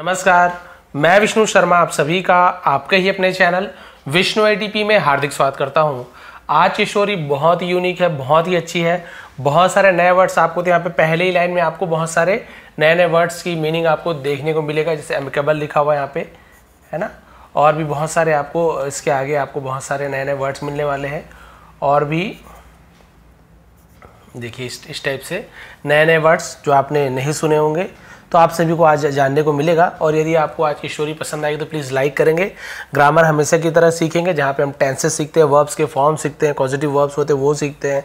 नमस्कार मैं विष्णु शर्मा आप सभी का आपके ही अपने चैनल विष्णु आई में हार्दिक स्वागत करता हूँ आज की स्टोरी बहुत ही यूनिक है बहुत ही अच्छी है बहुत सारे नए वर्ड्स आपको तो यहाँ पे पहले ही लाइन में आपको बहुत सारे नए नए वर्ड्स की मीनिंग आपको देखने को मिलेगा जैसे एमिकेबल लिखा हुआ है यहाँ पे है ना और भी बहुत सारे आपको इसके आगे आपको बहुत सारे नए नए वर्ड्स मिलने वाले हैं और भी देखिए इस टाइप से नए नए वर्ड्स जो आपने नहीं सुने होंगे तो आप सभी को आज जानने को मिलेगा और यदि आपको आज की स्टोरी पसंद आएगी तो प्लीज़ लाइक करेंगे ग्रामर हमेशा की तरह सीखेंगे जहाँ पे हम टेंसेस सीखते हैं वर्ब्स के फॉर्म सीखते हैं पॉजिटिव वर्ब्स होते हैं वो सीखते हैं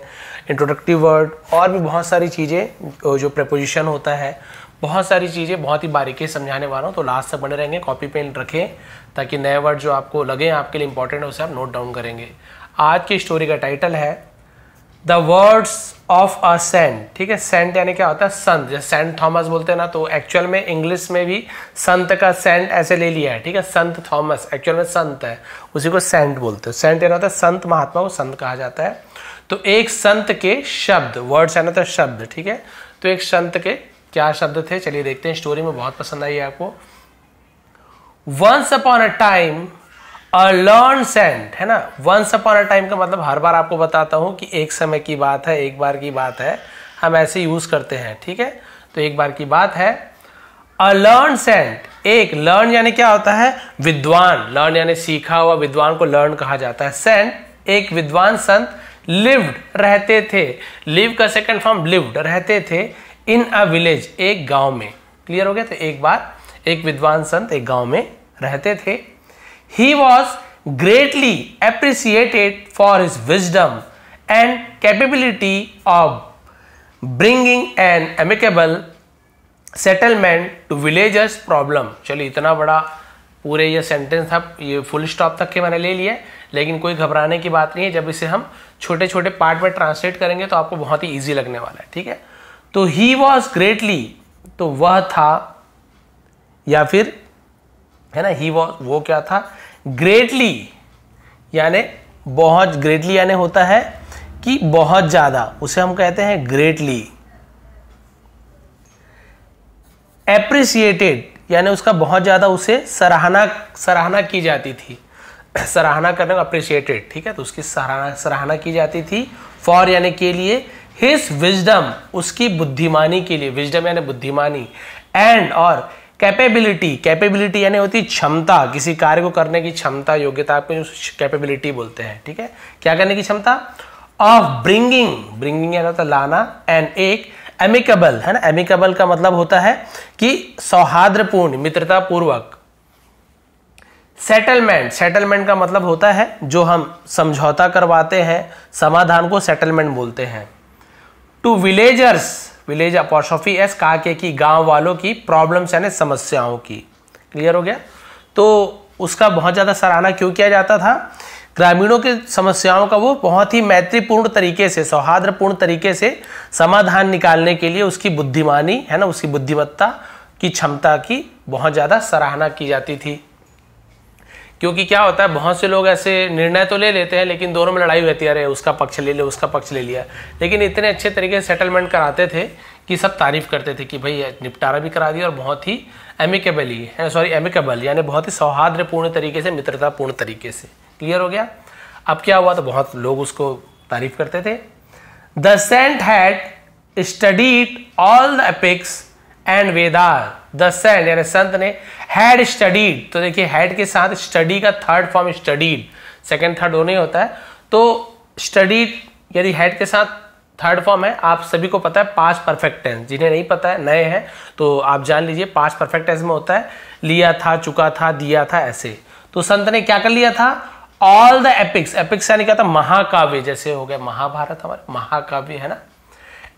इंट्रोडक्टिव वर्ड और भी बहुत सारी चीज़ें जो प्रपोजिशन होता है बहुत सारी चीज़ें बहुत ही बारीकी समझाने वाला हूँ तो लास्ट तक बने रहेंगे कॉपी पेन रखें ताकि नए वर्ड जो आपको लगे आपके लिए इंपॉर्टेंट है उसे आप नोट डाउन करेंगे आज की स्टोरी का टाइटल है the words of a saint ठीक है सेंट यानी क्या होता है संत जैसे सेंट थॉमस बोलते हैं ना तो एक्चुअल में इंग्लिश में भी संत का सेंट ऐसे ले लिया है ठीक है संत थॉमस एक्चुअल में संत है उसी को सेंट बोलते हैं सेंट यानी होता है संत महात्मा को संत कहा जाता है तो एक संत के शब्द वर्ड्स यानी होता है शब्द ठीक है तो एक संत के क्या शब्द थे चलिए देखते हैं स्टोरी में बहुत पसंद आई है आपको once upon a time a learned saint है ना वंस अपॉन अ टाइम का मतलब हर बार आपको बताता हूँ कि एक समय की बात है एक बार की बात है हम ऐसे यूज़ करते हैं ठीक है तो एक बार की बात है अलर्न सेंट एक लर्न यानी क्या होता है विद्वान लर्न यानी सीखा हुआ विद्वान को लर्न कहा जाता है सेंट एक विद्वान संत लिव्ड रहते थे लिव का सेकंड फॉर्म लिव्ड रहते थे इन अ विलेज एक गांव में क्लियर हो गया तो एक बार एक विद्वान संत एक गांव में रहते थे He was greatly appreciated for his wisdom and capability of bringing an amicable settlement to villagers problem चलो इतना बड़ा पूरे ये सेंटेंस था ये फुल स्टॉप तक के मैंने ले लिया लेकिन कोई घबराने की बात नहीं है जब इसे हम छोटे छोटे पार्ट में ट्रांसलेट करेंगे तो आपको बहुत ही ईजी लगने वाला है ठीक है तो ही वॉज ग्रेटली तो वह था या फिर है ना ही वॉज वो क्या था ग्रेटली यानी बहुत ग्रेटली यानी होता है कि बहुत ज़्यादा उसे हम कहते हैं ग्रेटली एप्रिसिएटेड यानी उसका बहुत ज़्यादा उसे सराहना सराहना की जाती थी सराहना करने का अप्रिशिएटेड ठीक है तो उसकी सराहना सराहना की जाती थी फॉर यानी के लिए हिज विजडम उसकी बुद्धिमानी के लिए विजडम यानी बुद्धिमानी एंड और कैपेबिलिटी कैपेबिलिटी यानी होती क्षमता किसी कार्य को करने की क्षमता योग्यता आपको कैपेबिलिटी बोलते हैं ठीक है क्या करने की क्षमता ऑफ ब्रिंगिंग ब्रिंगिंग यानी होता लाना एंड एक एमिकेबल है ना एमिकेबल का मतलब होता है कि सौहार्दपूर्ण मित्रतापूर्वक सेटलमेंट सेटलमेंट का मतलब होता है जो हम समझौता करवाते हैं समाधान को सेटलमेंट बोलते हैं two villagers village apostrophe S कहा के कि गांव वालों की प्रॉब्लम्स यानी समस्याओं की क्लियर हो गया तो उसका बहुत ज़्यादा सराहना क्यों किया जाता था ग्रामीणों की समस्याओं का वो बहुत ही मैत्रीपूर्ण तरीके से सौहार्दपूर्ण तरीके से समाधान निकालने के लिए उसकी बुद्धिमानी है ना उसकी बुद्धिमत्ता की क्षमता की बहुत ज़्यादा सराहना की जाती थी क्योंकि क्या होता है बहुत से लोग ऐसे निर्णय तो ले लेते हैं लेकिन दोनों में लड़ाई रहती है अरे उसका पक्ष ले लिया उसका पक्ष ले लिया लेकिन इतने अच्छे तरीके से सेटलमेंट कराते थे कि सब तारीफ करते थे कि भाई निपटारा भी करा दिया और बहुत ही एमिकेबली सॉरी एमिकेबल यानी बहुत ही सौहार्दपूर्ण तरीके से मित्रतापूर्ण तरीके से क्लियर हो गया अब क्या हुआ तो बहुत लोग उसको तारीफ करते थे the saint had studied all the epics and Vedas the saint यानी संत ने हैड स्टडीड तो देखिए हैड के साथ स्टडी का third form studied second third दोनों ही होता है तो स्टडीड यदि हैड के साथ थर्ड फॉर्म है आप सभी को पता है पास परफेक्ट टेंस जिन्हें नहीं पता है नए हैं तो आप जान लीजिए पास परफेक्ट टेंस में होता है लिया था चुका था दिया था ऐसे तो संत ने क्या कर लिया था ऑल द एपिक्स एपिक्स यानी क्या था महाकाव्य जैसे हो गया महाभारत हमारे महाकाव्य है ना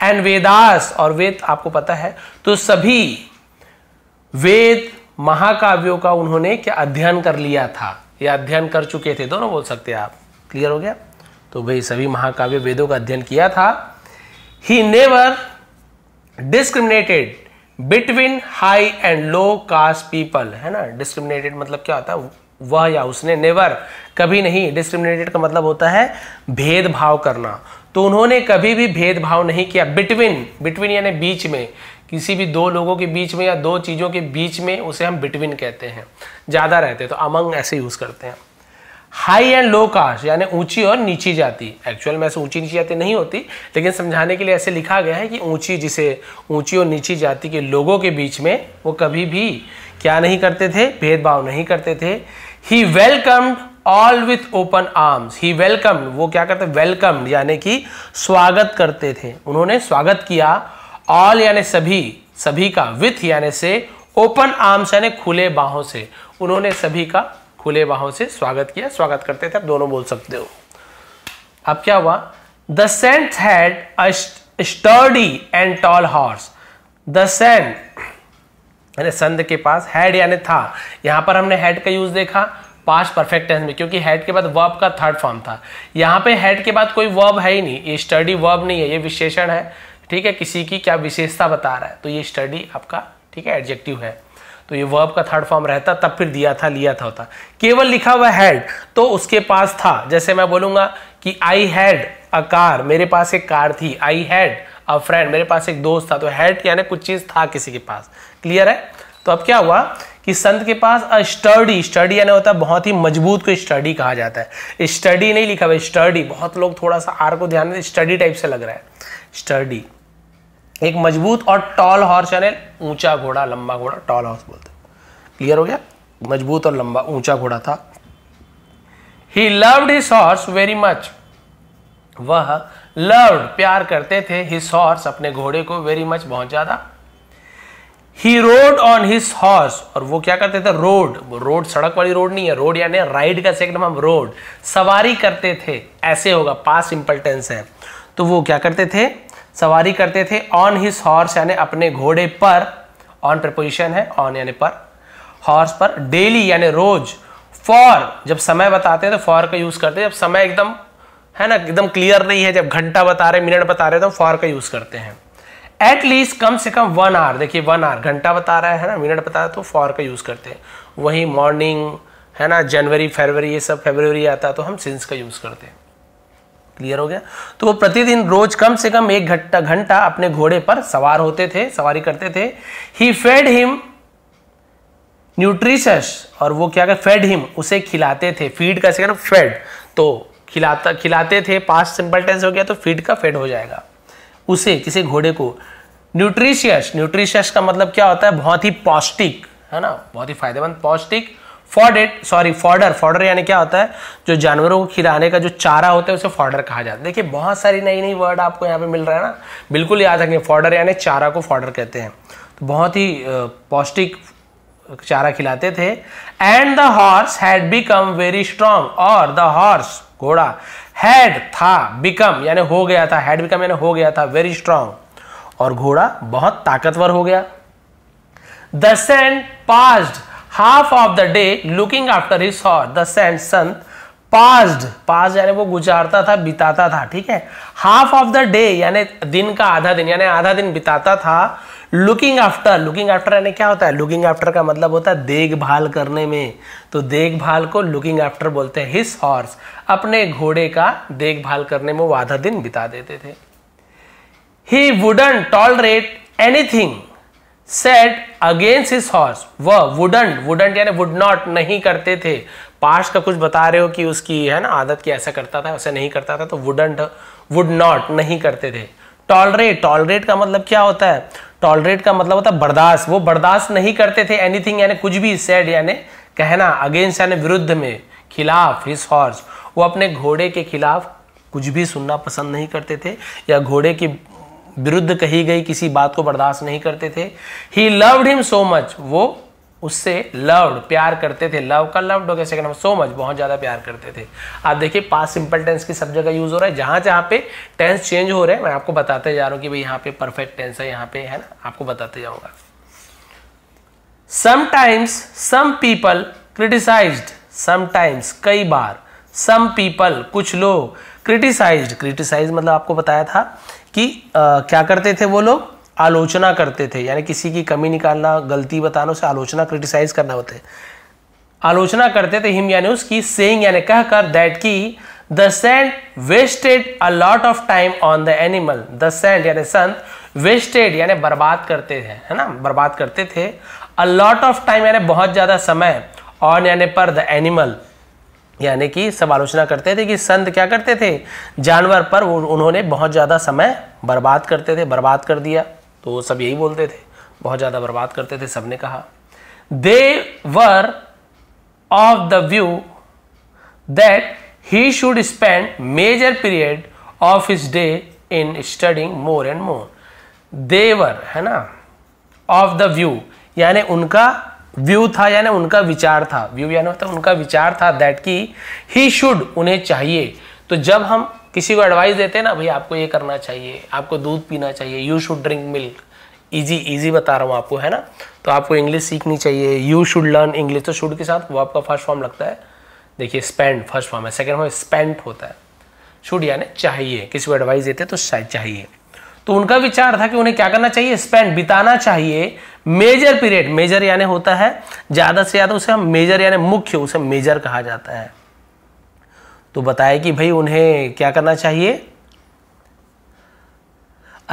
एंड वेदास और वेद आपको पता है तो सभी वेद महाकाव्यों का उन्होंने क्या अध्ययन कर लिया था या अध्ययन कर चुके थे दोनों बोल सकते हैं आप क्लियर हो गया तो भाई सभी महाकाव्य वेदों का अध्ययन किया था he never discriminated between high and low caste people है ना डिस्क्रिमिनेटेड मतलब क्या होता है वह या उसने नेवर कभी नहीं डिस्क्रिमिनेटेड का मतलब होता है भेदभाव करना तो उन्होंने कभी भी भेदभाव नहीं किया बिटवीन बिटवीन यानी बीच में किसी भी दो लोगों के बीच में या दो चीज़ों के बीच में उसे हम बिटवीन कहते हैं ज़्यादा रहते हैं तो अमंग ऐसे यूज़ करते हैं हाई एंड लो कास्ट यानी ऊंची और नीची जाति एक्चुअल में ऐसे ऊंची नीची जाति नहीं होती लेकिन समझाने के लिए ऐसे लिखा गया है कि ऊंची जिसे ऊंची और नीची जाति के लोगों के बीच में वो कभी भी क्या नहीं करते थे भेदभाव नहीं करते थे he welcome all with open arms he welcome वो क्या करते वेलकम यानी कि स्वागत करते थे उन्होंने स्वागत किया ऑल यानी सभी सभी का विथ यानी से ओपन आर्म्स यानी खुले बाहों से उन्होंने सभी का खुले बाहों से स्वागत किया स्वागत करते थे आप दोनों बोल सकते हो अब क्या हुआ the saint had sturdy and tall horse the saint यानी संध के पास हैड यानी था यहां पर हमने हेड का यूज देखा पास परफेक्ट टेंस में क्योंकि हेड के बाद वर्ब का थर्ड फॉर्म था यहां पे हेड के बाद कोई वर्ब है ही नहीं ये स्टडी वर्ब नहीं है ये विशेषण है ठीक है किसी की क्या विशेषता बता रहा है तो ये स्टडी आपका ठीक है एडजेक्टिव है तो ये वर्ब का थर्ड फॉर्म रहता तब फिर दिया था लिया था होता केवल लिखा हुआ हैड तो उसके पास था जैसे मैं बोलूंगा कि आई हैड अ कार मेरे पास एक कार थी आई हैड अ फ्रेंड मेरे पास एक दोस्त था तो हैड यानी कुछ चीज था किसी के पास क्लियर है तो अब क्या हुआ कि संत के पास अ स्टडी स्टडी यानी होता है बहुत ही मजबूत को स्टडी कहा जाता है स्टडी नहीं लिखा हुआ स्टडी बहुत लोग थोड़ा सा आर को ध्यान स्टडी टाइप से लग रहा है स्टडी एक मजबूत और टॉल हॉर्स यानी ऊंचा घोड़ा लंबा घोड़ा टॉल हॉर्स बोलते क्लियर हो गया मजबूत और लंबा ऊंचा घोड़ा था he loved his horse very much वह लव्ड प्यार करते थे हिस हॉर्स अपने घोड़े को वेरी मच बहुत ज्यादा he rode on his horse और वो क्या करते थे रोड रोड सड़क वाली रोड नहीं है रोड यानी राइड का सेकंड हम रोड सवारी करते थे ऐसे होगा पास इंपल्टेंस है तो वो क्या करते थे सवारी करते थे ऑन हिज हॉर्स यानी अपने घोड़े पर ऑन प्रपोजिशन है ऑन यानी पर हॉर्स पर डेली यानी रोज फॉर जब समय बताते हैं तो फॉर का यूज करते हैं जब समय एकदम है ना एकदम क्लियर नहीं है जब घंटा बता रहे मिनट बता रहे तो फॉर का यूज करते हैं एटलीस्ट कम से कम वन आवर देखिए वन आवर घंटा बता रहा है ना मिनट बता रहा है तो फॉर का यूज करते हैं वहीं मॉर्निंग है ना जनवरी फरवरी ये सब फेबरवरी आता है तो हम सिंस का यूज करते हैं क्लियर हो गया तो वो प्रतिदिन रोज कम से कम एक घंटा घंटा अपने घोड़े पर सवार होते थे सवारी करते थे ही फेड हिम न्यूट्रिशस और वो क्या कर फेड हिम उसे खिलाते थे फीड कैसे ना फेड तो खिलाता खिलाते थे पास सिंपल टेंस हो गया तो फीड का फेड हो जाएगा उसे किसी घोड़े को न्यूट्रिशियस न्यूट्रिशियस का मतलब क्या होता है बहुत ही पौष्टिक है ना बहुत ही फायदेमंद पौष्टिक फॉड सॉरी फॉर्डर फॉर्डर यानी क्या होता है जो जानवरों को खिलाने का जो चारा होता है उसे फॉर्डर कहा जाता है देखिए बहुत सारी नई नई वर्ड आपको यहाँ पे मिल रहा है ना बिल्कुल याद रखें फॉर्डर यानी चारा को फॉर्डर कहते हैं तो बहुत ही पौष्टिक चारा खिलाते थे and the horse had become very strong और द हॉर्स घोड़ा हैड था बिकम यानी हो गया था हैड बिकम यानी हो गया था वेरी स्ट्रांग और घोड़ा बहुत ताकतवर हो गया the saint passed of the day looking after after हॉर the saint son passed pass यानी वो गुजारता था बिताता था ठीक है हाफ ऑफ द डे यानी दिन का आधा दिन यानी आधा दिन बिताता था लुकिंग आफ्टर लुकिंग आफ्टर यानी क्या होता है लुकिंग आफ्टर का मतलब होता है देखभाल करने में तो देखभाल को लुकिंग आफ्टर बोलते हैं हिस हॉर्स अपने घोड़े का देखभाल करने में वो आधा दिन बिता देते थे he wouldn't tolerate anything said against his horse वह वुडंट वुडंट यानी वुड नॉट नहीं करते थे पास्ट का कुछ बता रहे हो कि उसकी है ना आदत की ऐसा करता था ऐसा नहीं करता था तो वुडंट वुड नॉट नहीं करते थे टॉलरेट टॉलरेट का मतलब क्या होता है टॉलरेट का मतलब होता है बर्दाश्त वो बर्दाश्त नहीं करते थे एनीथिंग यानी कुछ भी सेड यानी कहना अगेंस्ट यानी विरुद्ध में खिलाफ हिस हॉर्स वो अपने घोड़े के खिलाफ कुछ भी सुनना पसंद नहीं करते थे या घोड़े की विरुद्ध कही गई किसी बात को बर्दाश्त नहीं करते थे he loved him so much वो उससे लव्ड प्यार करते थे लव का लव्ड हो गया सेकंड सो मच बहुत ज़्यादा प्यार करते थे आप देखिए पास सिंपल टेंस की सब जगह यूज़ हो रहा है जहां जहां पे टेंस चेंज हो रहे हैं मैं आपको बताते जा रहा हूं कि भाई यहाँ पे परफेक्ट टेंस है यहाँ पे है ना आपको बताते जाऊंगा sometimes some people criticise sometimes कई बार सम पीपल कुछ लोग क्रिटिसाइज क्रिटिसाइज मतलब आपको बताया था कि आ, क्या करते थे वो लोग आलोचना करते थे यानी किसी की कमी निकालना गलती बताना उसे आलोचना क्रिटिसाइज करना होते आलोचना करते थे हिम यानी उसकी सेइंग यानी कहकर दैट की the saint wasted a lot of time on the animal the saint यानी संत वेस्टेड यानी बर्बाद करते थे है ना बर्बाद करते थे अ लॉट ऑफ टाइम यानी बहुत ज़्यादा समय ऑन यानी पर द एनिमल यानी कि समालोचना करते थे कि संत क्या करते थे जानवर पर उन्होंने बहुत ज़्यादा समय बर्बाद करते थे बर्बाद कर दिया तो वो सब यही बोलते थे बहुत ज़्यादा बर्बाद करते थे सबने कहा they were of the view that he should spend major period of his day in studying more and more they were है ना ऑफ द व्यू यानी उनका व्यू था यानी उनका विचार था व्यू यानी होता मतलब उनका विचार था दैट की ही शुड उन्हें चाहिए तो जब हम किसी को एडवाइस देते हैं ना भाई आपको ये करना चाहिए आपको दूध पीना चाहिए you should drink milk easy easy बता रहा हूँ आपको है ना तो आपको इंग्लिश सीखनी चाहिए यू शुड लर्न इंग्लिश तो शुड के साथ वो आपका फर्स्ट फॉर्म लगता है देखिए स्पेंड फर्स्ट फॉर्म है सेकेंड फॉर्म स्पेंड होता है शुड यानी चाहिए किसी को एडवाइस देते तो शायद चाहिए तो उनका विचार था कि उन्हें क्या करना चाहिए स्पेंड बिताना चाहिए मेजर पीरियड मेजर यानी होता है ज़्यादा से ज़्यादा उसे हम मेजर यानी मुख्य उसे मेजर कहा जाता है तो बताए कि भाई उन्हें क्या करना चाहिए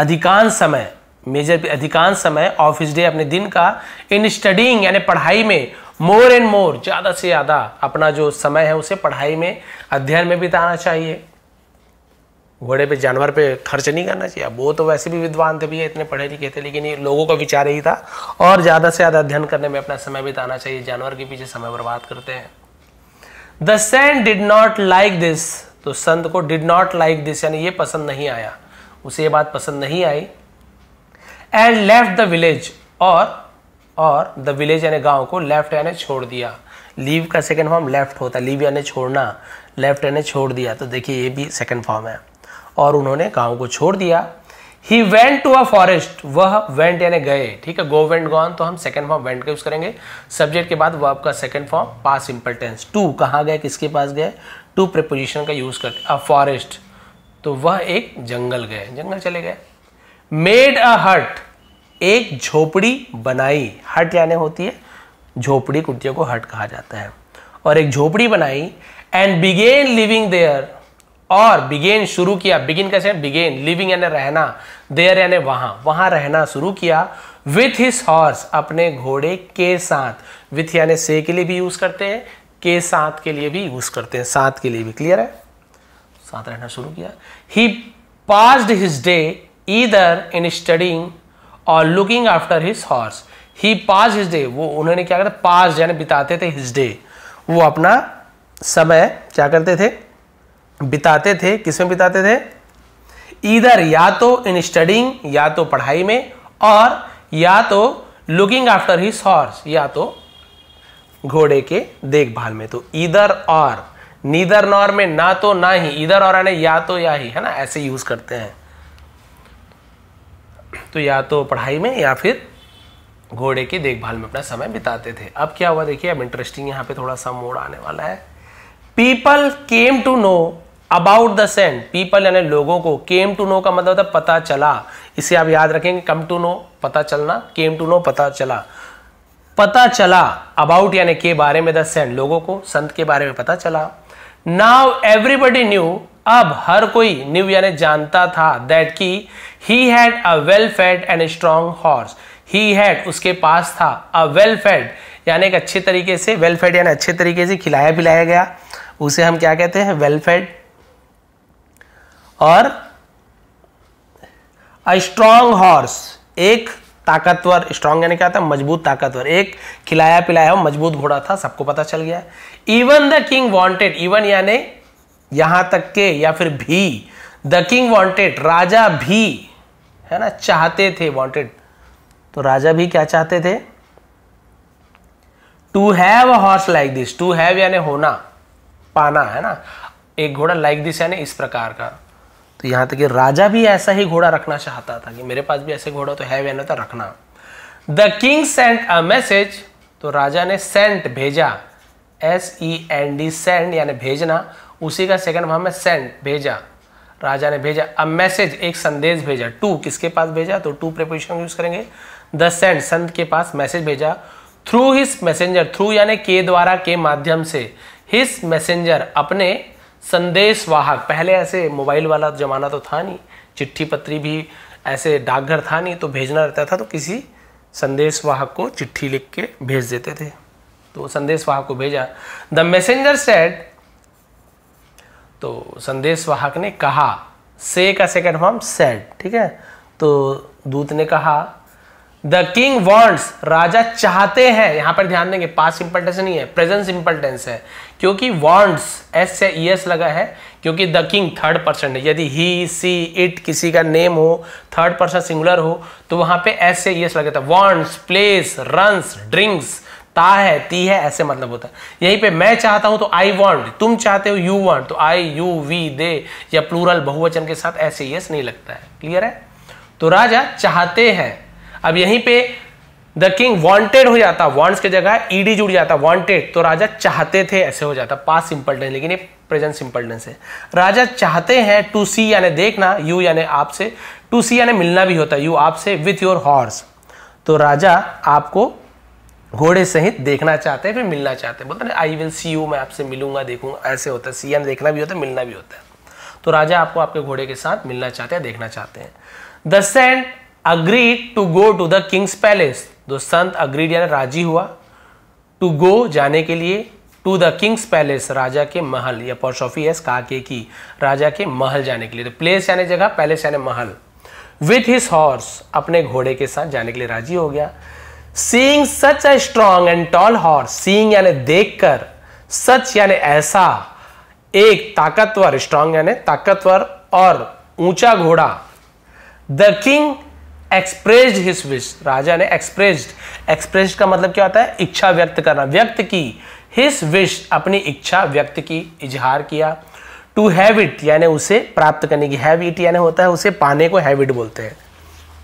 अधिकांश समय मेजर अधिकांश समय ऑफिस डे अपने दिन का इन स्टडिंग यानी पढ़ाई में मोर एंड मोर ज़्यादा से ज़्यादा अपना जो समय है उसे पढ़ाई में अध्ययन में बिताना चाहिए घोड़े पे जानवर पे खर्च नहीं करना चाहिए वो तो वैसे भी विद्वान थे भी इतने पढ़े लिखे थे लेकिन ये लोगों का विचार ही था और ज़्यादा से ज़्यादा अध्ययन करने में अपना समय बिताना चाहिए जानवर के पीछे समय बर्बाद करते हैं the saint did not like this तो संत को डिड नॉट लाइक दिस यानी ये पसंद नहीं आया उसे ये बात पसंद नहीं आई एंड लेफ्ट द विलेज और और द विलेज यानी गांव को लेफ्ट यानी छोड़ दिया लीव का सेकेंड फॉर्म लेफ्ट होता है लीव यानी छोड़ना लेफ्ट यानी छोड़ दिया तो देखिए ये भी सेकेंड फॉर्म है और उन्होंने गांव को छोड़ दिया he went to a forest वह वेंट यानी गए ठीक है गो वेंट गॉन तो हम सेकेंड फॉर्म वेंट का यूज करेंगे सब्जेक्ट के बाद वह आपका second form past simple tense to कहाँ गए किसके पास गए टू प्रिपोजिशन का यूज करते अ फॉरेस्ट तो वह एक जंगल गए जंगल चले गए मेड अ हट एक झोपड़ी बनाई हट यानी होती है झोपड़ी कुटिया को हट कहा जाता है और एक झोपड़ी बनाई एंड बिगेन लिविंग देयर और बिगेन शुरू किया बिगिन कैसे बिगेन लिविंग यानी रहना देयर यानी वहां वहां रहना शुरू किया विथ हिस हॉर्स अपने घोड़े के साथ विथ यानी से के लिए भी यूज करते हैं के साथ के लिए भी यूज करते हैं साथ के लिए भी क्लियर है साथ रहना शुरू किया he passed his day either in studying और looking after his horse he pass his day वो उन्होंने क्या करते पास यानी बिताते थे हिज डे वो अपना समय क्या करते थे बिताते थे किसमें बिताते थे इधर या तो इन स्टडिंग या तो पढ़ाई में और या तो लुकिंग आफ्टर ही हॉर्स या तो घोड़े के देखभाल में तो इधर और नीदर नॉर में ना तो ना ही इधर और आने या तो या ही है ना ऐसे यूज करते हैं तो या तो पढ़ाई में या फिर घोड़े की देखभाल में अपना समय बिताते थे अब क्या हुआ देखिए अब इंटरेस्टिंग यहां पे थोड़ा सा मोड़ आने वाला है people came to know about the saint people यानी लोगों को केम टू नो का मतलब था पता चला इसे आप याद रखेंगे कम टू नो पता चलना केम टू नो पता चला पता चला अबाउट यानी के बारे में द सेंट लोगों को संत के बारे में पता चला नाउ एवरीबडी न्यू अब हर कोई न्यू यानी जानता था दैट की he had a well fed and strong horse he had उसके पास था अ वेल फेड यानी एक अच्छे तरीके से वेल फेड यानी अच्छे तरीके से खिलाया पिलाया गया उसे हम क्या कहते हैं वेल फेड और अ स्ट्रांग हॉर्स एक ताकतवर स्ट्रांग यानी क्या था मजबूत ताकतवर एक खिलाया पिलाया मजबूत घोड़ा था सबको पता चल गया even the king wanted even यानी यहां तक के या फिर भी द किंग वांटेड राजा भी है ना चाहते थे वांटेड तो राजा भी क्या चाहते थे to have a horse like this to have यानी होना पाना है ना एक घोड़ा लाइक दिस यानी इस प्रकार का तो यहाँ तक कि राजा भी ऐसा ही घोड़ा रखना चाहता था कि मेरे पास भी ऐसे घोड़ा तो है वह तो रखना the king sent a message तो राजा ने सेंट भेजा S E N D sent यानी भेजना उसी का सेकंड भाव में सेंट भेजा राजा ने भेजा अ मैसेज एक संदेश भेजा टू किसके पास भेजा तो टू प्रेपोजिशन यूज करेंगे द सेंट संत के पास मैसेज भेजा थ्रू हिस मैसेंजर थ्रू यानी के द्वारा के माध्यम से हिस मैसेंजर अपने संदेश वाहक पहले ऐसे मोबाइल वाला ज़माना तो था नहीं चिट्ठी पत्री भी ऐसे डाकघर था नहीं तो भेजना रहता था तो किसी संदेश वाहक को चिट्ठी लिख के भेज देते थे तो संदेश वाहक को भेजा द मैसेंजर सेट तो संदेश वाहक ने कहा से का सेकंड फॉर्म सेट ठीक है तो दूत ने कहा द किंग वॉन्ट्स राजा चाहते हैं यहां पर ध्यान देंगे पास इंपल्टेंस नहीं है प्रेजेंट इंपल्टेंस है क्योंकि वॉन्ट्स एस से ई e एस लगा है क्योंकि द किंग थर्ड पर्सन है यदि ही सी इट किसी का नेम हो थर्ड पर्सन सिंगुलर हो तो वहां पे एस से ई e एस लगा था वॉन्ट्स प्लेस रंस ड्रिंक्स ता है ती है ऐसे मतलब होता है यहीं पे मैं चाहता हूं तो आई वॉन्ट तुम चाहते हो यू वॉन्ट तो आई यू वी दे या प्लूरल बहुवचन के साथ ऐसे यस e नहीं लगता है क्लियर है तो राजा चाहते हैं अब यहीं पे द किंग वॉन्टेड हो जाता वॉन्ट्स के जगह ईडी जुड़ जाता वॉन्टेड तो राजा चाहते थे ऐसे हो जाता पास सिंपल डेंस लेकिन ये प्रेजेंट सिंपल डेंस है राजा चाहते हैं टू सी यानी देखना यू यानी आपसे टू सी यानी मिलना भी होता यू आपसे विथ योर हॉर्स तो राजा आपको घोड़े सहित देखना चाहते हैं फिर मिलना चाहते हैं बोलते ना आई विल सी यू मैं आपसे मिलूंगा देखूंगा ऐसे होता है सी यानी देखना भी होता है मिलना भी होता है तो राजा आपको आपके घोड़े के साथ मिलना चाहते हैं देखना चाहते हैं the saint agreed to go to the king's palace तो संत अग्रीड यानी राजी हुआ टू गो जाने के लिए टू द किंग्स पैलेस राजा के महल या पॉशॉफी एस के की राजा के महल जाने के लिए तो प्लेस यानी जगह पैलेस यानी महल विथ हिस हॉर्स अपने घोड़े के साथ जाने के लिए राजी हो गया seeing such a strong and tall horse seeing यानी देखकर सच यानी ऐसा एक ताकतवर स्ट्रॉन्ग यानी ताकतवर और ऊंचा घोड़ा the king express his wish राजा ने एक्सप्रेस्ड एक्सप्रेस्ड का मतलब क्या होता है इच्छा व्यक्त करना व्यक्त की हिस विश अपनी इच्छा व्यक्त की इजहार किया टू हैव इट यानी उसे प्राप्त करने की हैव इट यानी होता है उसे पाने को हैव इट बोलते हैं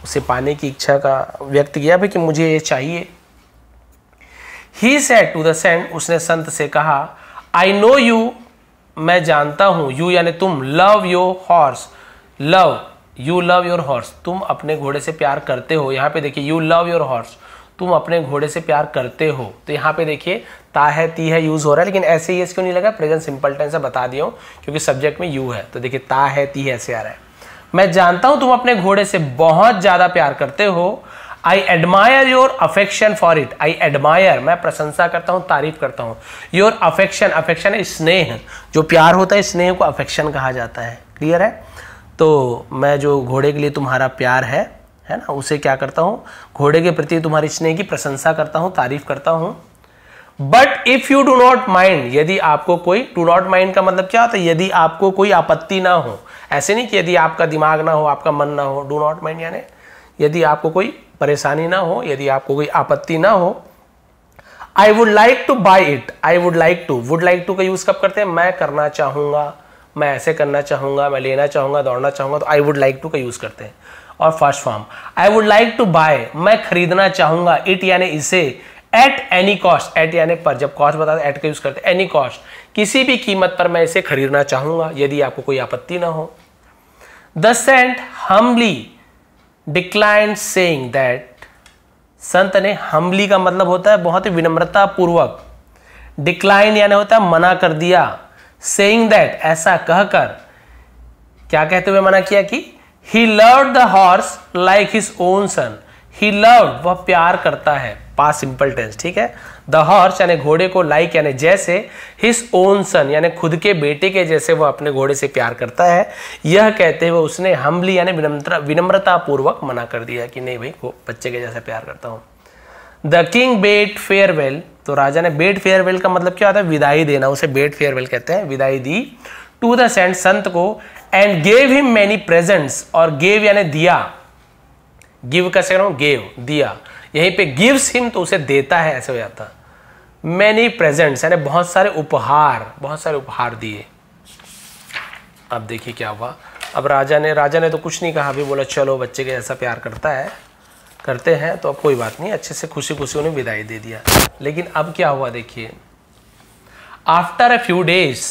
उसे पाने की इच्छा का व्यक्त किया भाई कि मुझे ये चाहिए he said to the saint उसने संत से कहा आई नो यू मैं जानता हूं यू यानी तुम love your horse love you love your horse तुम अपने घोड़े से प्यार करते हो यहाँ पे देखिए यू लव योर हॉर्स तुम अपने घोड़े से प्यार करते हो तो यहाँ पे देखिए ता है ती है यूज़ हो रहा है लेकिन ऐसे ही क्यों नहीं लगा प्रेजेंट सिंपल टेंस से बता दिया क्योंकि सब्जेक्ट में यू है तो देखिए ता है ती है ऐसे आ रहा है मैं जानता हूं तुम अपने घोड़े से बहुत ज़्यादा प्यार करते हो I admire your affection for it I admire मैं प्रशंसा करता हूँ तारीफ करता हूँ योर अफेक्शन अफेक्शन है स्नेह जो प्यार होता है स्नेह को अफेक्शन कहा जाता है क्लियर है तो मैं जो घोड़े के लिए तुम्हारा प्यार है है ना उसे क्या करता हूँ घोड़े के प्रति तुम्हारी स्नेह की प्रशंसा करता हूँ तारीफ करता हूँ but if you do not mind यदि आपको कोई डू नॉट माइंड का मतलब क्या होता है यदि आपको कोई आपत्ति ना हो ऐसे नहीं कि यदि आपका दिमाग ना हो आपका मन ना हो डू नॉट माइंड यानी यदि आपको कोई परेशानी ना हो यदि आपको कोई आपत्ति ना हो I would like to buy it I would like to would like to का यूज कब करते हैं मैं करना चाहूंगा मैं ऐसे करना चाहूँगा मैं लेना चाहूँगा दौड़ना चाहूँगा तो आई वुड लाइक टू का यूज़ करते हैं और first form I would like to buy मैं खरीदना चाहूँगा इट यानी इसे एट एनी कॉस्ट एट यानी पर जब कॉस्ट बताते एट का यूज़ करते एनी कॉस्ट किसी भी कीमत पर मैं इसे खरीदना चाहूँगा यदि आपको कोई आपत्ति ना हो the saint humbly decline saying that संत ने हमली का मतलब होता है बहुत ही विनम्रता पूर्वक डिक्लाइन यानी होता है मना कर दिया सेइंग दैट ऐसा कहकर क्या कहते हुए मना किया कि he love the horse like his own son he love वह प्यार करता है पास सिंपल टेंस ठीक है द हॉर्स यानी घोड़े को लाइक यानी जैसे हिज ओन सन यानी खुद के बेटे के जैसे वह अपने घोड़े से प्यार करता है यह कहते हुए उसने हमली यानी विनम्रता विनम्रतापूर्वक मना कर दिया कि नहीं भाई वो बच्चे के जैसे प्यार करता हूं द किंग बेट फेयरवेल तो राजा ने बेट फेयरवेल का मतलब क्या होता है विदाई देना उसे बेट फेयरवेल कहते हैं विदाई दी टू द सेंट संत को and gave him many presents और गेव यानी दिया गिव कैसे से गेव दिया यहीं पे गिव्स हिम तो उसे देता है ऐसे हो जाता मैनी प्रेजेंट्स यानी बहुत सारे उपहार बहुत सारे उपहार दिए अब देखिए क्या हुआ अब राजा ने राजा ने तो कुछ नहीं कहा अभी बोला चलो बच्चे के ऐसा प्यार करता है करते हैं तो अब कोई बात नहीं अच्छे से खुशी खुशी उन्हें विदाई दे दिया लेकिन अब क्या हुआ देखिए after a few days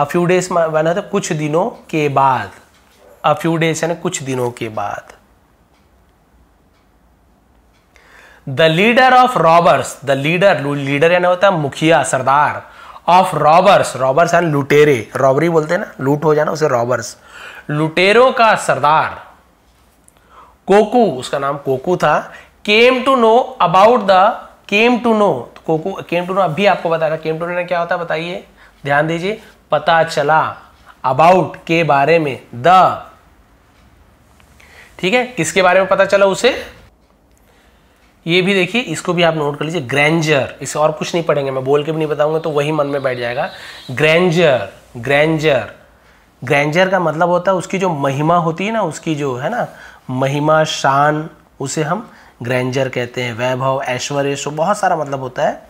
a few days माना था कुछ दिनों के बाद अ फ्यू डेज यानी कुछ दिनों के बाद the leader of robbers the leader leader यानी होता है मुखिया सरदार ऑफ रॉबर्स रॉबर्स एंड लुटेरे रॉबरी बोलते हैं ना लूट हो जाना उसे रॉबर्स लुटेरों का सरदार कोकू उसका नाम कोकू था came to know about the came to know तो कोकू केम टू नो अभी आपको बता रहा केम टू नो क्या होता है बताइए ध्यान दीजिए पता चला अबाउट के बारे में द ठीक है किसके बारे में पता चला उसे ये भी देखिए इसको भी आप नोट कर लीजिए ग्रैंजर इसे और कुछ नहीं पढ़ेंगे मैं बोल के भी नहीं बताऊंगा तो वही मन में बैठ जाएगा ग्रैंजर ग्रैंजर ग्रैंजर का मतलब होता है उसकी जो महिमा होती है ना उसकी जो है ना महिमा शान उसे हम ग्रैंजर कहते हैं वैभव ऐश्वर्य सो बहुत सारा मतलब होता है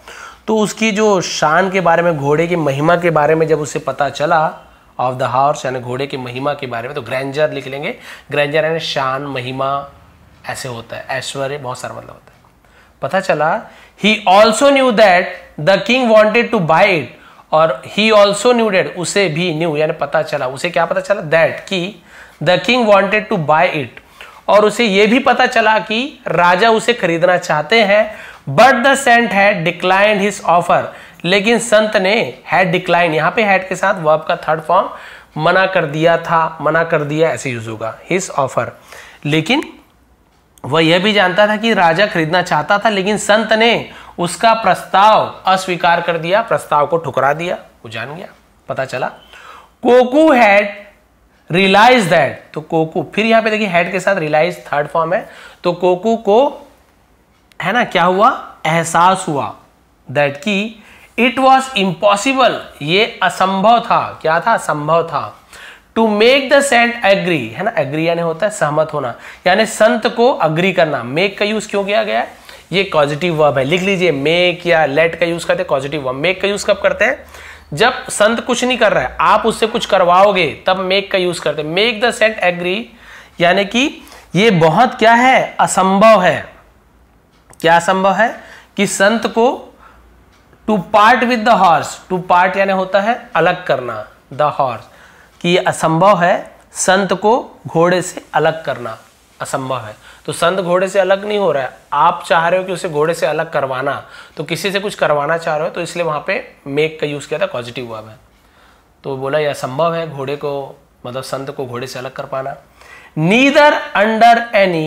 तो उसकी जो शान के बारे में घोड़े की महिमा के बारे में जब उसे पता चला ऑफ द हॉर्स यानी घोड़े की महिमा के बारे में तो ग्रैंजर लिख लेंगे ग्रैंजर यानी शान महिमा ऐसे होता है ऐश्वर्य बहुत सारा मतलब होता है पता चला he also knew that the king wanted to buy it और ही ऑल्सो न्यू डेट उसे भी न्यू यानी पता चला उसे क्या पता चला दैट की the king wanted to buy it और उसे यह भी पता चला कि राजा उसे खरीदना चाहते हैं but the saint had decline his offer लेकिन संत ने हैड डिक्लाइन यहां पे हैड के साथ वर्ब का थर्ड फॉर्म मना कर दिया था मना कर दिया ऐसे यूज होगा हिस ऑफर लेकिन वह यह भी जानता था कि राजा खरीदना चाहता था लेकिन संत ने उसका प्रस्ताव अस्वीकार कर दिया प्रस्ताव को ठुकरा दिया वो जान गया पता चला कोकू हैड रियलाइज दैट तो कोकू फिर यहां पे देखिए हेड के साथ रियलाइज थर्ड फॉर्म है तो कोकू को है ना क्या हुआ एहसास हुआ दैट की इट वॉज इम्पॉसिबल ये असंभव था क्या था असंभव था to make the saint agree है ना एग्री यानी होता है सहमत होना यानी संत को अग्री करना मेक का यूज क्यों किया गया है ये पॉजिटिव वर्ब है लिख लीजिए मेक या लेट का यूज करते हैं पॉजिटिव वर्ब मेक का यूज कब करते हैं जब संत कुछ नहीं कर रहा है आप उससे कुछ करवाओगे तब मेक का यूज करते मेक द सेंट एग्री यानी कि ये बहुत क्या है असंभव है क्या असंभव है कि संत को to part with the horse to part यानी होता है अलग करना द हॉर्स कि यह असंभव है संत को घोड़े से अलग करना असंभव है तो संत घोड़े से अलग नहीं हो रहा है आप चाह रहे हो कि उसे घोड़े से अलग करवाना तो किसी से कुछ करवाना चाह रहे हो तो इसलिए वहां पे मेक का यूज़ किया था पॉजिटिव वर्ब है तो बोला यह संभव है घोड़े को मतलब संत को घोड़े से अलग कर पाना नीदर अंडर एनी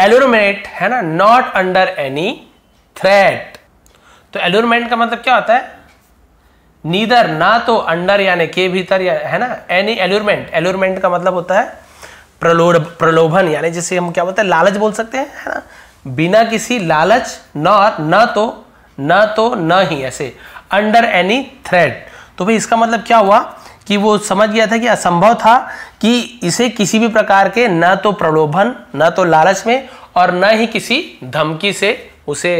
एलोरमेट है ना नॉट अंडर एनी थ्रेट तो एलोरमेंट का मतलब क्या होता है नीदर ना तो अंडर यानी के भीतर या है ना एनी एलोरमेंट एलोरमेंट का मतलब होता है प्रलोभ प्रलोभन यानी जिसे हम क्या बोलते हैं लालच बोल सकते हैं है ना बिना किसी लालच न न तो न तो न ही ऐसे अंडर एनी थ्रेड तो भाई इसका मतलब क्या हुआ कि वो समझ गया था कि असंभव था कि इसे किसी भी प्रकार के न तो प्रलोभन न तो लालच में और न ही किसी धमकी से उसे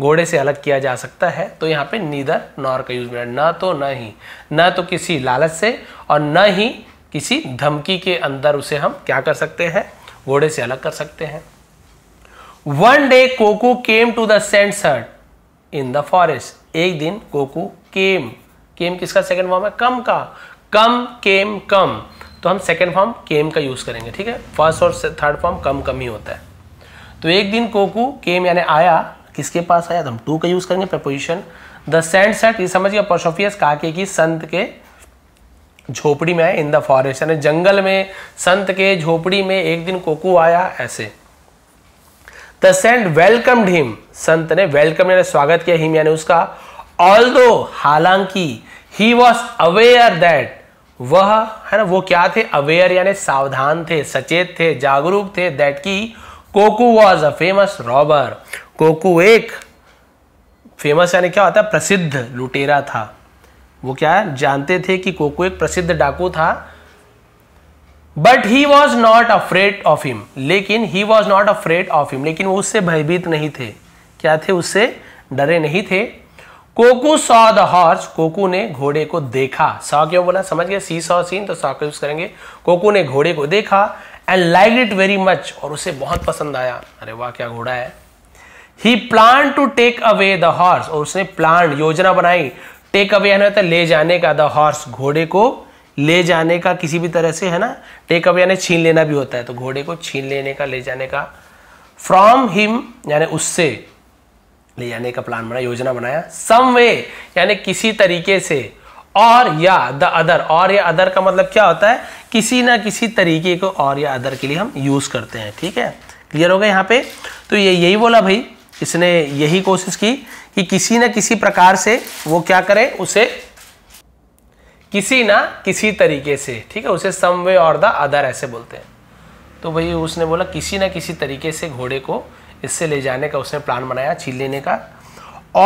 घोड़े से अलग किया जा सकता है तो यहाँ पे नीदर नॉर का यूज मिला न तो न ही न तो किसी लालच से और न ही किसी धमकी के अंदर उसे हम क्या कर सकते हैं घोड़े से अलग कर सकते हैं one day Koku came to the saint in the forest एक दिन कोकू केम केम किसका सेकेंड फॉर्म है कम का कम केम कम तो हम सेकेंड फॉर्म केम का यूज करेंगे ठीक है फर्स्ट और थर्ड फॉर्म कम कम ही होता है तो एक दिन कोकू केम यानी आया किसके पास आया तो हम टू का यूज करेंगे प्रपोजिशन द सेंट सेट ये समझिए परसोफियस काके की संत के झोपड़ी में आए इन द फॉरेस्ट यानी जंगल में संत के झोपड़ी में एक दिन कोकू आया ऐसे द सेंट वेलकम्ड हिम संत ने वेलकम यानी स्वागत किया हिम यानी उसका ऑल दो हालांकि ही वॉज अवेयर दैट वह है ना वो क्या थे अवेयर यानी सावधान थे सचेत थे जागरूक थे दैट की Koku was a famous robber Koku एक फेमस यानी क्या होता है प्रसिद्ध लुटेरा था वो क्या जानते थे कि कोको एक प्रसिद्ध डाकू था but he was not afraid of him लेकिन he was not afraid of him लेकिन वो उससे भयभीत नहीं थे क्या थे उससे डरे नहीं थे Koku saw the horse Koku ने घोड़े को देखा सॉ क्यों बोला समझ गया सी सॉ सीन तो सॉ का यूज करेंगे कोकू ने घोड़े को देखा and like it very much और उसे बहुत पसंद आया अरे वाह क्या घोड़ा है he plan to take away the horse और उसने प्लान योजना बनाई टेक अवे यानी होता है ले जाने का द हॉर्स घोड़े को ले जाने का किसी भी तरह से है ना टेक अवे यानी छीन लेना भी होता है तो घोड़े को छीन लेने का ले जाने का फ्रॉम हिम यानी उससे ले जाने का प्लान बनाया योजना बनाया सम वे यानी किसी तरीके से और या द अदर और या अदर का मतलब क्या होता है किसी ना किसी तरीके को और या अदर के लिए हम यूज़ करते हैं ठीक है क्लियर हो गया यहाँ पे तो ये यही बोला भाई इसने यही कोशिश की कि किसी ना किसी प्रकार से वो क्या करें उसे किसी ना किसी तरीके से ठीक है उसे सम वे और द अदर ऐसे बोलते हैं तो वही उसने बोला किसी ना किसी तरीके से घोड़े को इससे ले जाने का उसने प्लान बनाया छीन लेने का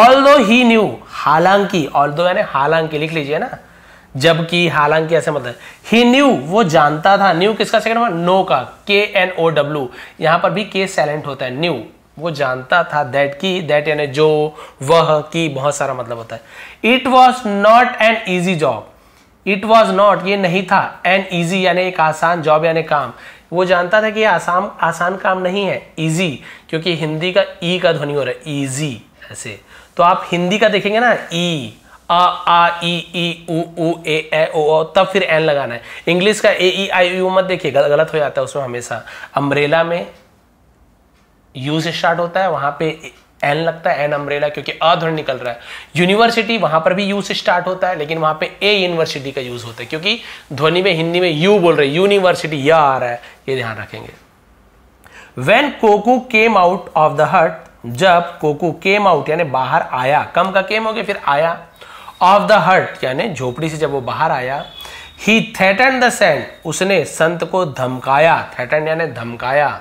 ऑल दो ही न्यू हालांकि ऑल दो यानी हालांकि लिख लीजिए ना जबकि हालांकि ऐसे मतलब ही न्यू वो जानता था न्यू किसका सेकंड नो का के एन ओ डब्ल्यू यहां पर भी के सैलेंट होता है न्यू वो जानता था दैट की दैट यानी जो वह की बहुत सारा मतलब होता है it was not an easy job it was not ये नहीं था एन ईजी यानी एक आसान जॉब यानी काम वो जानता था कि आसान आसान काम नहीं है ईजी क्योंकि हिंदी का ई e का ध्वनि हो रहा है ईजी ऐसे तो आप हिंदी का देखेंगे ना ई अ आ ई ई उ उ ए ए ओ ओ तब फिर एन लगाना है इंग्लिश का ए ई आई यू मत देखिए गलत हो जाता है उसमें हमेशा अम्ब्रेला में यू से स्टार्ट होता है वहां पे एन लगता है एन अम्ब्रेला क्योंकि अध्वनि निकल रहा है यूनिवर्सिटी वहां पर भी यू से स्टार्ट होता है लेकिन वहां पे ए यूनिवर्सिटी का यूज होता है क्योंकि ध्वनि में हिंदी में यू बोल रहे यूनिवर्सिटी या आ रहा है ये ध्यान रखेंगे when Koku came out of the hut जब कोकू केम आउट यानी बाहर आया कम का केम हो गया फिर आया ऑफ द हट यानी झोपड़ी से जब वो बाहर आया ही थेटन द सेंट उसने संत को धमकाया थेटन यानी धमकाया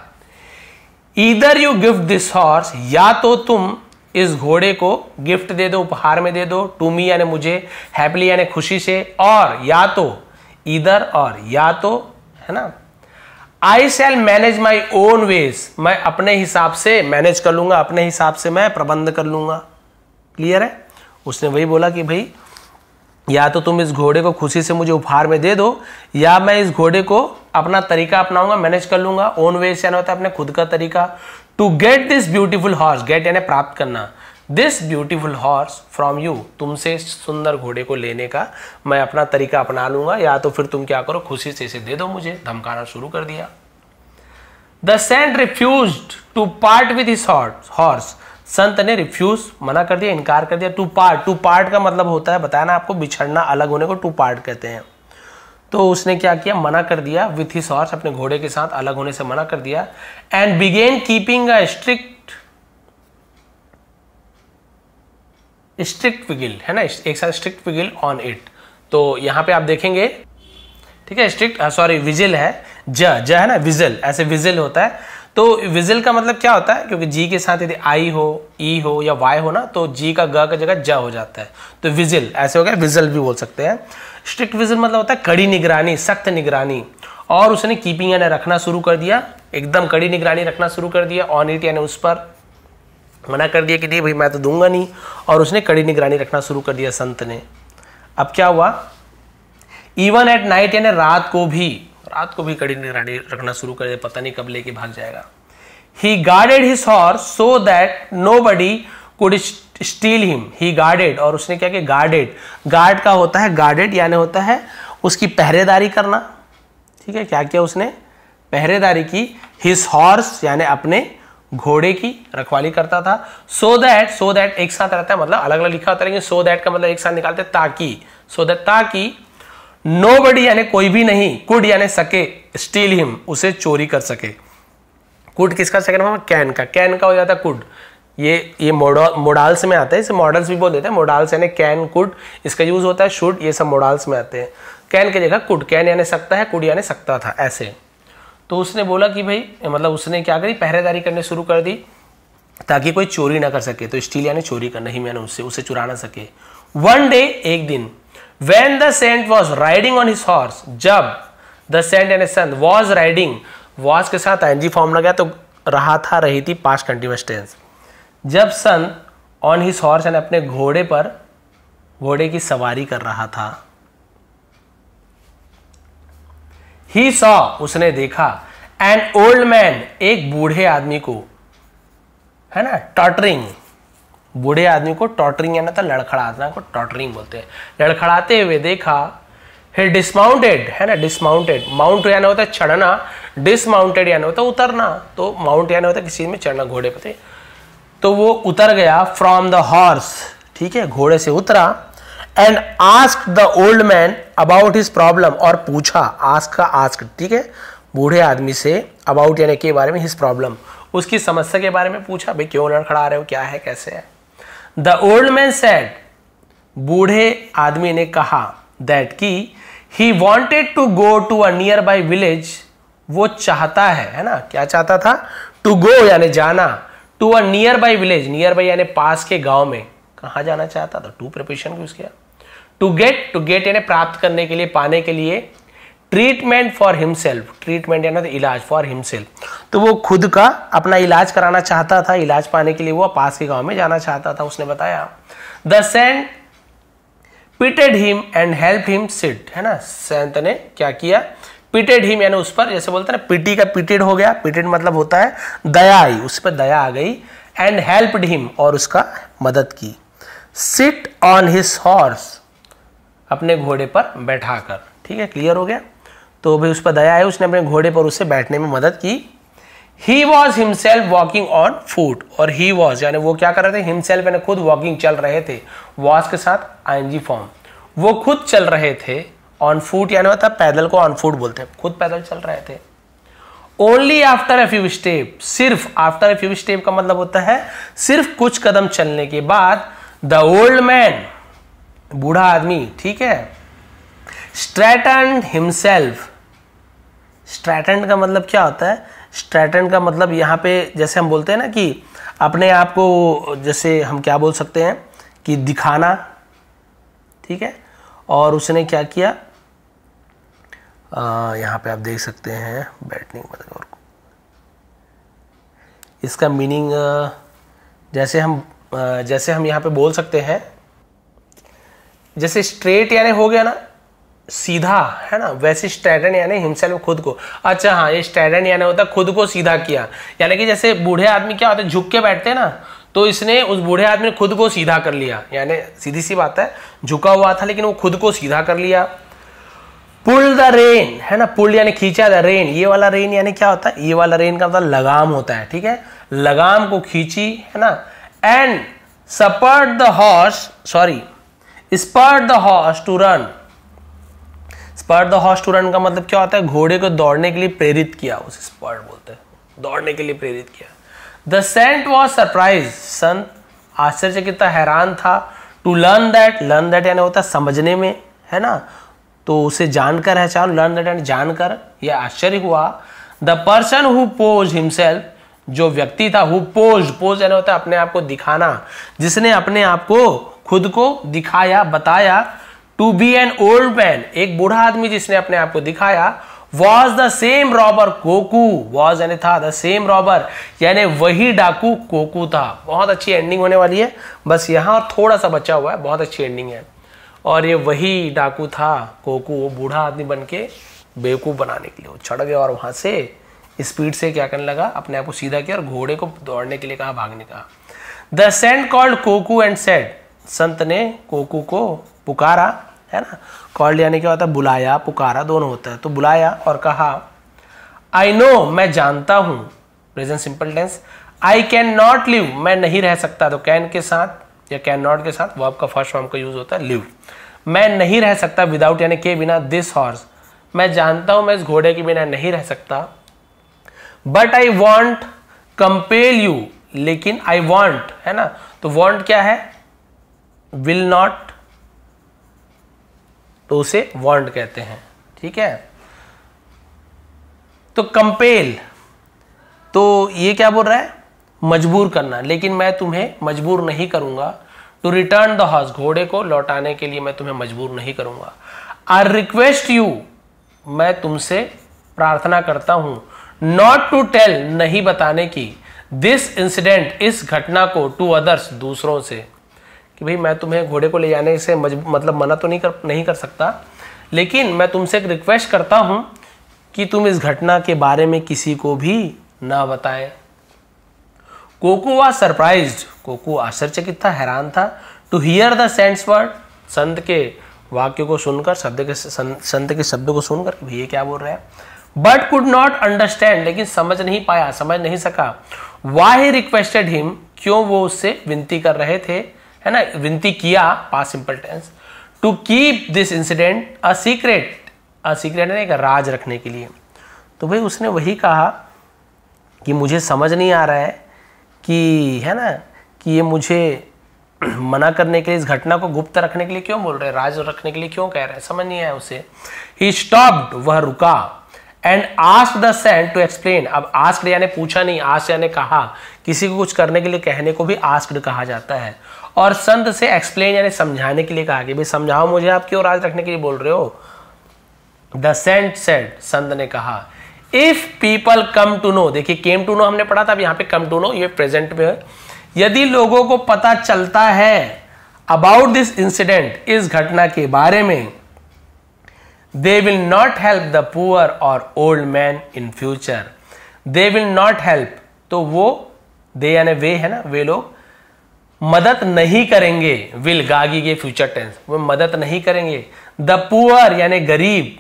either you gift this horse या तो तुम इस घोड़े को गिफ्ट दे दो उपहार में दे दो टू मी यानी मुझे हैप्पली यानी खुशी से और या तो इधर और या तो है ना I shall manage my own ways मैं अपने हिसाब से मैनेज कर लूंगा अपने हिसाब से मैं प्रबंध कर लूंगा क्लियर है उसने वही बोला कि भाई या तो तुम इस घोड़े को खुशी से मुझे उपहार में दे दो या मैं इस घोड़े को अपना तरीका अपनाऊंगा मैनेज कर लूंगा ओन वे से होता है अपने खुद का तरीका to get this beautiful horse get यानी प्राप्त करना this beautiful horse from you तुमसे सुंदर घोड़े को लेने का मैं अपना तरीका अपना लूंगा या तो फिर तुम क्या करो खुशी से इसे दे दो मुझे धमकाना शुरू कर दिया the saint refuse to part with his horse संत ने रिफ्यूज मना कर दिया इनकार कर दिया टू पार्ट टू पार्ट का मतलब होता है बताया ना आपको बिछड़ना अलग होने को टू पार्ट कहते हैं तो उसने क्या किया मना कर दिया विथ हिस हॉर्स अपने घोड़े के साथ अलग होने से मना कर दिया and began keeping a strict strict vigil है ना एक साथ स्ट्रिक्ट विगिल ऑन इट तो यहां पे आप देखेंगे ठीक है स्ट्रिक्ट सॉरी विजिल है ज ज है ना विजिल ऐसे विजिल होता है तो विजिल का मतलब क्या होता है क्योंकि जी के साथ यदि आई हो ई e हो या वाई हो ना तो जी का ग का जगह ज हो जाता है तो विजिल ऐसे हो गया विजिल भी बोल सकते हैं स्ट्रिक्ट विजिल मतलब होता है कड़ी निगरानी सख्त निगरानी और उसने कीपिंग यानी रखना शुरू कर दिया एकदम कड़ी निगरानी रखना शुरू कर दिया ऑन इट यानी उस पर मना कर दिया कि नहीं भाई मैं तो दूंगा नहीं और उसने कड़ी निगरानी रखना शुरू कर दिया संत ने अब क्या हुआ इवन एट नाइट यानी रात को भी रात को भी कड़ी निगरानी रखना शुरू कर दे पता नहीं कब लेके भाग जाएगा he guarded his horse so that nobody could steal him he guarded और उसने क्या किया गार्डेड गार्ड का होता है गार्डेड यानी होता है उसकी पहरेदारी करना ठीक है क्या किया उसने पहरेदारी की हिज हॉर्स यानी अपने घोड़े की रखवाली करता था सो दैट सो दैट एक साथ रहता है मतलब अलग अलग लिखा होता है लेकिन सो दैट का मतलब एक साथ निकालते ताकि सो दैट ताकि नो बडी यानी कोई भी नहीं कुड यानी सके स्टील हिम उसे चोरी कर सके कुड किसका सेकंड फॉर्म कैन का कैन का हो जाता है कुड ये ये मोडाल्स में आता है इसे मॉडल्स भी बोल देते हैं मोडाल्स यानी कैन कुड इसका यूज होता है शुड ये सब मोडाल्स में आते हैं कैन की जगह कुड कैन यानी सकता है कुड यानी सकता था ऐसे तो उसने बोला कि भाई मतलब उसने क्या करी पहरेदारी करने शुरू कर दी ताकि कोई चोरी ना कर सके तो स्टील यानी चोरी करना ही मैंने उससे उसे चुरा ना सके वन डे एक दिन when the saint was riding on his horse जब the saint and son was riding was के साथ एनजी फॉर्म लगा तो रहा था रही थी पास्ट कंटिन्यूस टेंस जब son on his horse an अपने घोड़े पर घोड़े की सवारी कर रहा था ही सॉ उसने देखा एन ओल्ड मैन एक बूढ़े आदमी को है ना टॉटरिंग बूढ़े आदमी को टॉटरिंग यानी था तो लड़खड़ाना को टॉटरिंग बोलते हैं लड़खड़ाते हुए देखा हे डिसमाउंटेड है ना डिसमाउंटेड माउंट यानी होता है चढ़ना डिसमाउंटेड यानी होता है उतरना तो माउंट यानी होता तो है किसी में चढ़ना घोड़े पर तो वो उतर गया फ्रॉम द हॉर्स ठीक है घोड़े से उतरा and ask the old man about his problem और पूछा आस्क का आस्क ठीक है बूढ़े आदमी से अबाउट यानी के बारे में हिज प्रॉब्लम उसकी समस्या के बारे में पूछा भाई क्यों लड़खड़ा रहे हो क्या है कैसे है द ओल्ड मैन सेड बूढ़े आदमी ने कहा दैट की he wanted to go to a nearby village वो चाहता है है ना क्या चाहता था टू गो यानी जाना to a nearby village nearby यानी पास के गांव में कहा जाना चाहता था टू प्रिपेशन उसके टू गेट टू गेट यानी प्राप्त करने के लिए पाने के लिए ट्रीटमेंट फॉर हिमसेल्फ ट्रीटमेंट यानी तो इलाज फॉर हिमसेल्फ तो वो खुद का अपना इलाज कराना चाहता था इलाज पाने के लिए वो पास के गांव में जाना चाहता था उसने बताया the saint pitied him and help him sit है ना सेंट ने क्या किया पिटेड हिम यानी उस पर जैसे बोलते हैं ना पिटी का पिटेड हो गया पिटेड मतलब होता है दया आई उस पर दया आ गई एंड हेल्पड हिम और उसका मदद की सिट ऑन हिस हॉर्स अपने घोड़े पर बैठा कर ठीक है क्लियर हो गया तो भाई उस पर दया है उसने अपने घोड़े पर उससे बैठने में मदद की he was himself walking on foot और ही वॉज यानी वो क्या कर रहे थे हिमसेल्फ यानी खुद वॉकिंग चल रहे थे वॉज के साथ आई फॉर्म वो खुद चल रहे थे ऑन फूट यानी होता पैदल को ऑन फूट बोलते हैं खुद पैदल चल रहे थे only after a few step सिर्फ आफ्टर ए फ्यू स्टेप का मतलब होता है सिर्फ कुछ कदम चलने के बाद द ओल्ड मैन बूढ़ा आदमी ठीक है स्ट्रेटन हिमसेल्फ स्ट्रैटेंड का मतलब क्या होता है स्ट्रैटेंड का मतलब यहाँ पे जैसे हम बोलते हैं ना कि अपने आप को जैसे हम क्या बोल सकते हैं कि दिखाना ठीक है और उसने क्या किया आ, यहाँ पे आप देख सकते हैं बैटनिंग मतलब और इसका मीनिंग जैसे हम जैसे हम यहाँ पे बोल सकते हैं जैसे स्ट्रेट यानी हो गया ना सीधा है ना वैसे स्टैंडर्ड यानी हिमसेल्फ खुद को अच्छा हाँ ये स्टैंडर्ड यानी होता खुद को सीधा किया यानी कि जैसे बूढ़े आदमी क्या होते झुक के बैठते हैं ना तो इसने उस बूढ़े आदमी ने खुद को सीधा कर लिया यानी सीधी सी बात है झुका हुआ था लेकिन वो खुद को सीधा कर लिया पुल द रेन है ना पुल यानी खींचा द रेन ये वाला रेन यानी क्या होता है ये वाला रेन का मतलब लगाम होता है ठीक है लगाम को खींची है ना and spurred the horse sorry spurred the horse to run spur the horse to run का मतलब क्या होता है घोड़े को दौड़ने के लिए प्रेरित किया उसे स्पर बोलते हैं दौड़ने के लिए प्रेरित किया द सेंट वॉज सरप्राइज संत आश्चर्य कितना हैरान था to learn that learn that यानी होता है समझने में है ना तो उसे जानकर है चार लर्न दैट एंड जानकर यह आश्चर्य हुआ the person who pose himself जो व्यक्ति था हु पोज पोज यानी होता है अपने आप को दिखाना जिसने अपने आप को खुद को दिखाया बताया to be an old man एक बूढ़ा आदमी जिसने अपने आप को दिखाया was the same robber Koku was यानी था द सेम रॉबर यानी वही डाकू कोकू था बहुत अच्छी एंडिंग होने वाली है बस यहाँ और थोड़ा सा बचा हुआ है बहुत अच्छी एंडिंग है और ये वही डाकू था कोकू वो बूढ़ा आदमी बन के बेवकूफ़ बनाने के लिए वो चढ़ गया और वहां से स्पीड से क्या करने लगा अपने आप को सीधा किया और घोड़े को दौड़ने के लिए कहा भागने का the saint called Koku and said संत ने कोकू को पुकारा है ना कॉल्ड यानी क्या होता है बुलाया पुकारा दोनों होता है तो बुलाया और कहा आई नो मैं जानता हूं present simple tense I can not live मैं नहीं रह सकता तो कैन के साथ या कैन नॉट के साथ वो आपका फर्स्ट फॉर्म का यूज होता है लिव मैं नहीं रह सकता विदाउट यानी के बिना दिस हॉर्स मैं जानता हूं मैं इस घोड़े के बिना नहीं रह सकता but I won't compel you लेकिन आई वॉन्ट है ना तो वॉन्ट क्या है विल नॉट तो उसे वॉन्ड कहते हैं ठीक है तो कंपेल तो ये क्या बोल रहा है मजबूर करना लेकिन मैं तुम्हें मजबूर नहीं करूंगा टू रिटर्न द हॉर्स घोड़े को लौटाने के लिए मैं तुम्हें मजबूर नहीं करूंगा आई रिक्वेस्ट यू मैं तुमसे प्रार्थना करता हूं नॉट टू टेल नहीं बताने की दिस इंसिडेंट इस घटना को टू अदर्स दूसरों से कि भाई मैं तुम्हें घोड़े को ले जाने से मतलब मना तो नहीं कर नहीं कर सकता लेकिन मैं तुमसे एक रिक्वेस्ट करता हूँ कि तुम इस घटना के बारे में किसी को भी ना बताएं कोकू वॉज सरप्राइज कोकू आश्चर्यचकित था हैरान था to hear the saint's word संत के वाक्य को सुनकर शब्द के संत के शब्द को सुनकर भैया क्या बोल रहे हैं बट कुड नॉट अंडरस्टैंड लेकिन समझ नहीं पाया समझ नहीं सका वाई रिक्वेस्टेड हिम क्यों वो उससे विनती कर रहे थे है ना विनती किया past simple tense to keep this incident a secret a secret एक राज रखने के लिए तो भाई उसने वही कहा कि मुझे समझ नहीं आ रहा है कि है ना कि ये मुझे मना करने के लिए इस घटना को गुप्त रखने के लिए क्यों बोल रहे हैं राज रखने के लिए क्यों कह रहे हैं समझ नहीं आया उसे ही स्टॉप्ड वह रुका and ask the saint to explain अब आस्क यानी पूछा नहीं आस्क यानी कहा किसी को कुछ करने के लिए कहने को भी आस्कड कहा जाता है और संत से एक्सप्लेन यानी समझाने के लिए कहा कि भाई समझाओ मुझे आप क्यों राज रखने के लिए बोल रहे हो द सेंट सेड संत ने कहा if people come to know देखिए केम टू नो हमने पढ़ा था अब यहां पे कम टू नो ये प्रेजेंट में है यदि लोगों को पता चलता है अबाउट दिस इंसिडेंट इस घटना के बारे में they will not help the poor और old man in future they will not help तो वो दे यानी वे है ना वे लोग मदद नहीं करेंगे विल गागी के फ्यूचर टेंस वो मदद नहीं करेंगे द पुअर यानी गरीब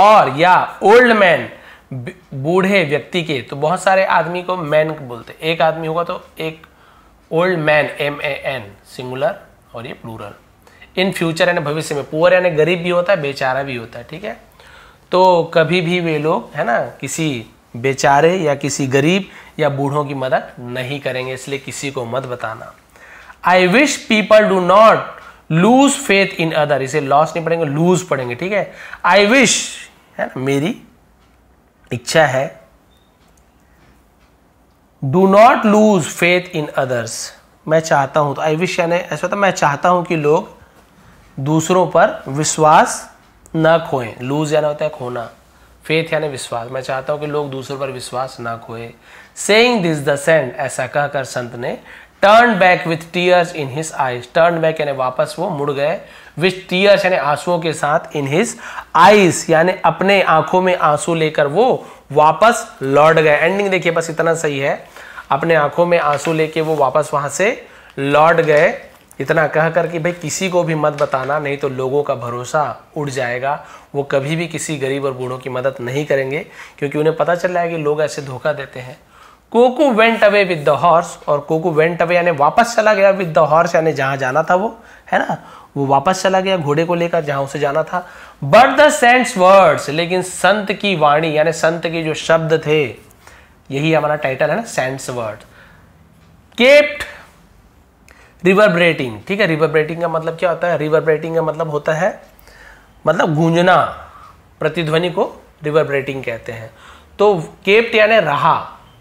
और या ओल्ड मैन बूढ़े व्यक्ति के तो बहुत सारे आदमी को मैन बोलते एक आदमी होगा तो एक old man M A N singular और ये प्लूरल इन फ्यूचर यानी भविष्य में पुअर यानी गरीब भी होता है बेचारा भी होता है ठीक है तो कभी भी वे लोग है ना किसी बेचारे या किसी गरीब या बूढ़ों की मदद नहीं करेंगे इसलिए किसी को मत बताना I wish people do not lose faith in other इसे लॉस नहीं पड़ेंगे लूज पड़ेंगे ठीक है आई विश है ना मेरी इच्छा है do not lose faith in others मैं चाहता हूं तो आई विश यानी ऐसा होता मैं चाहता हूं कि लोग दूसरों पर विश्वास ना खोएं लूज यानी होता है खोना फेथ यानी विश्वास मैं चाहता हूं कि लोग दूसरों पर विश्वास ना खोए सेइंग दिस द सेंट ऐसा कहकर संत ने turn back with tears in his eyes turn back यानी वापस वो मुड़ गए विथ टीयर्स यानी आंसुओं के साथ इन हिज आईज यानी अपने आंखों में आंसू लेकर वो वापस लौट गए एंडिंग देखिए बस इतना सही है अपने आंखों में आंसू लेके वो वापस वहां से लौट गए इतना कह कर कि भाई किसी को भी मत बताना नहीं तो लोगों का भरोसा उड़ जाएगा वो कभी भी किसी गरीब और बूढ़ों की मदद नहीं करेंगे क्योंकि उन्हें पता चल रहा है कि लोग ऐसे धोखा देते हैं कोको went away with the horse और कोकू वेंट अवे यानी वापस चला गया विद द हॉर्स यानी जहां जाना था वो है ना वो वापस चला गया घोड़े को लेकर जहां उसे जाना था बट द सेंट्स वर्ड्स लेकिन संत की वाणी यानी संत के जो शब्द थे यही हमारा टाइटल है ना सेंट्स वर्ड केप्ट रिवरब्रेटिंग ठीक है रिवरब्रेटिंग का मतलब क्या होता है रिवरब्रेटिंग का मतलब होता है मतलब गूंजना प्रतिध्वनि को रिवरब्रेटिंग कहते हैं तो केप्ट यानी रहा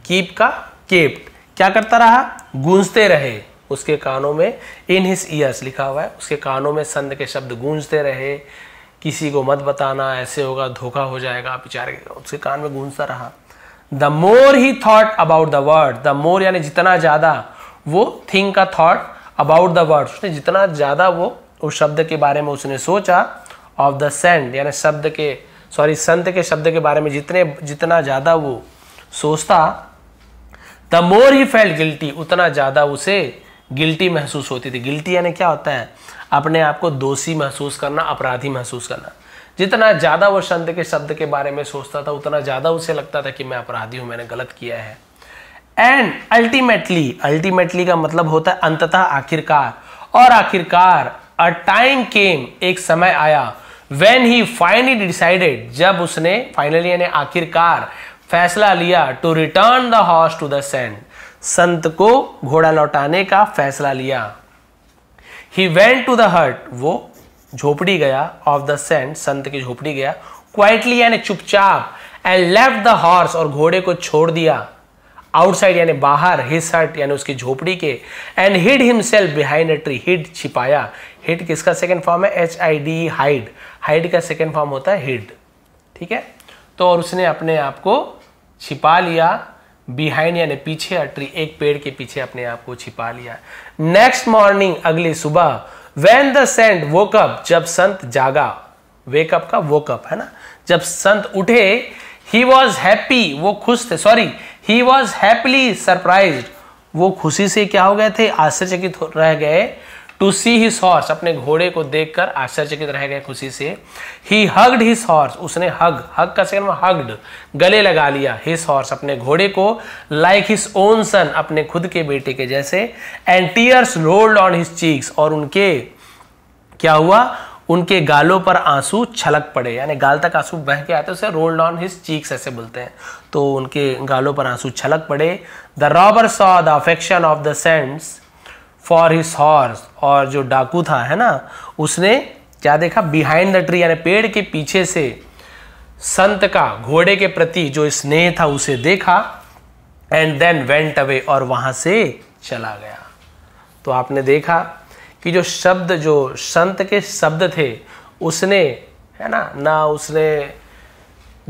कीप का केप्ट क्या करता रहा गूंजते रहे उसके कानों में इन हिस ईयर्स लिखा हुआ है उसके कानों में संद के शब्द गूंजते रहे किसी को मत बताना ऐसे होगा धोखा हो जाएगा बेचारे उसके कान में गूंजता रहा the more he thought about the word the more यानी जितना ज़्यादा वो थिंग का थॉट अबाउट द वर्ड उसने जितना ज़्यादा वो उस शब्द के बारे में उसने सोचा ऑफ द सेंड यानी शब्द के सॉरी संत के शब्द के बारे में जितने जितना ज़्यादा वो सोचता the more he felt guilty उतना ज़्यादा उसे गिल्टी महसूस होती थी गिल्टी यानी क्या होता है अपने आप को दोषी महसूस करना अपराधी महसूस करना जितना ज़्यादा वो संत के शब्द के बारे में सोचता था उतना ज़्यादा उसे लगता था कि मैं अपराधी हूं मैंने गलत किया है एंड अल्टीमेटली अल्टीमेटली का मतलब होता है अंततः आखिरकार और आखिरकार अ टाइम केम एक समय आया वेन ही फाइनली डिसाइडेड जब उसने फाइनली यानी आखिरकार फैसला लिया to return the horse to the saint संत को घोड़ा लौटाने का फैसला लिया he went to the hut वो झोपड़ी गया ऑफ द सेंट संत की झोपड़ी गया क्वाइटली यानी चुपचाप एंड लेफ्ट द हॉर्स और घोड़े को छोड़ दिया आउटसाइड यानी बाहर हिज हर्ट यानी उसकी झोपड़ी के and hid himself behind a tree hid छिपाया हिड किसका सेकेंड फॉर्म है H I D hide hide का सेकेंड फॉर्म होता है हिड ठीक है तो और उसने अपने आप को छिपा लिया बिहाइंड यानी पीछे अट्री एक पेड़ के पीछे अपने आप को छिपा लिया नेक्स्ट मॉर्निंग अगली सुबह वेन द सेंट वोकअप जब संत जागा वेकअप का वोकअप है ना जब संत उठे ही वॉज हैप्पी वो खुश थे sorry he was happily surprise वो खुशी से क्या हो गए थे आश्चर्यचकित रह गए टू सी हिस हॉर्स अपने घोड़े को देखकर आश्चर्यचकित रह गए खुशी से ही हग्ड हिस हॉर्स उसने हग हग का सेकंड हग्ड गले लगा लिया हिस हॉर्स अपने घोड़े को लाइक हिस ओन सन अपने खुद के बेटे के जैसे and tears rolled on his cheeks और उनके क्या हुआ उनके गालों पर आंसू छलक पड़े यानी गाल तक आंसू बह के आते उसे रोल डाउन हिस चीक्स ऐसे बोलते हैं तो उनके गालों पर आंसू छलक पड़े the robber saw the affection of the saints for his horse और जो डाकू था है ना उसने क्या देखा बिहाइंड द ट्री यानी पेड़ के पीछे से संत का घोड़े के प्रति जो स्नेह था उसे देखा एंड देन वेंट अवे और वहां से चला गया तो आपने देखा कि जो शब्द जो संत के शब्द थे उसने है ना ना उसने